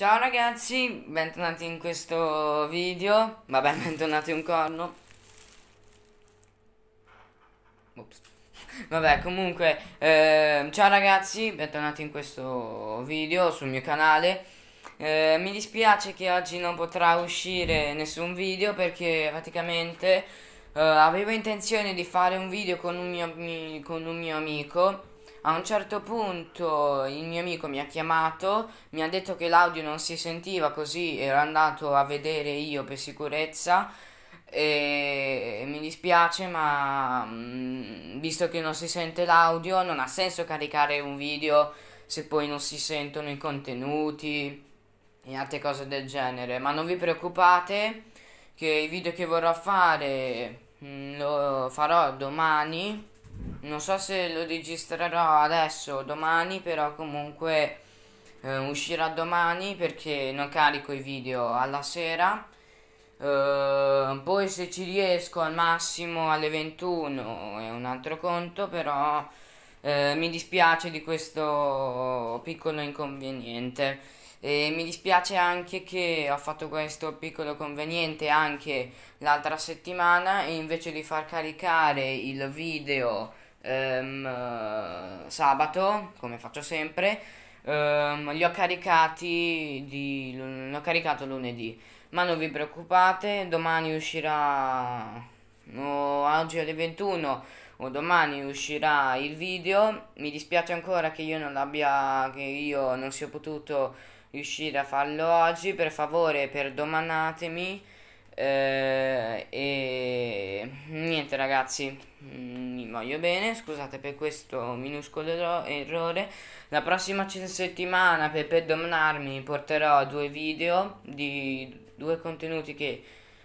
Ciao ragazzi, bentornati in questo video. Vabbè, bentornati un corno. Ops. Vabbè, comunque, eh, ciao ragazzi, bentornati in questo video sul mio canale. Eh, mi dispiace che oggi non potrà uscire nessun video perché praticamente eh, avevo intenzione di fare un video con un mio, con un mio amico a un certo punto il mio amico mi ha chiamato, mi ha detto che l'audio non si sentiva così ero andato a vedere io per sicurezza e mi dispiace ma mm, visto che non si sente l'audio non ha senso caricare un video se poi non si sentono i contenuti e altre cose del genere ma non vi preoccupate che i video che vorrò fare mm, lo farò domani non so se lo registrerò adesso o domani, però comunque eh, uscirà domani perché non carico i video alla sera. Eh, poi se ci riesco al massimo alle 21 è un altro conto, però eh, mi dispiace di questo piccolo inconveniente. E mi dispiace anche che ho fatto questo piccolo conveniente anche l'altra settimana e invece di far caricare il video ehm, sabato, come faccio sempre, ehm, li ho caricati di, l'ho caricato lunedì. Ma non vi preoccupate, domani uscirà o oggi alle 21 o domani uscirà il video. Mi dispiace ancora che io non abbia che io non sia potuto riuscire a farlo oggi, per favore perdonatemi. Eh, e niente ragazzi, mm, mi voglio bene, scusate per questo minuscolo errore. La prossima settimana per perdonarmi porterò due video di due contenuti che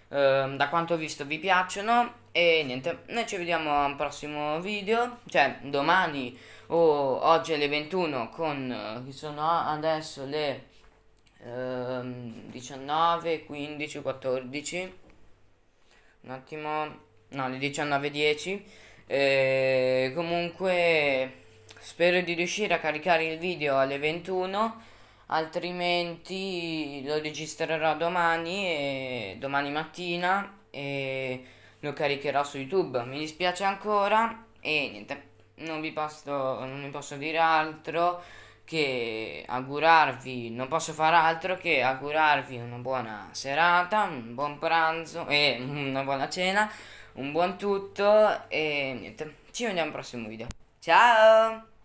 eh, da quanto ho visto vi piacciono. E niente, noi ci vediamo al prossimo video, cioè domani o oggi alle 21 con, eh, chi sono adesso le ehm, 19, 15, 14 un attimo no le 19 10 eh, comunque spero di riuscire a caricare il video alle 21 altrimenti lo registrerò domani e domani mattina e lo caricherò su youtube mi dispiace ancora e niente non vi posso, non vi posso dire altro che augurarvi, non posso far altro che augurarvi una buona serata, un buon pranzo e una buona cena, un buon tutto e niente, ci vediamo al prossimo video. Ciao!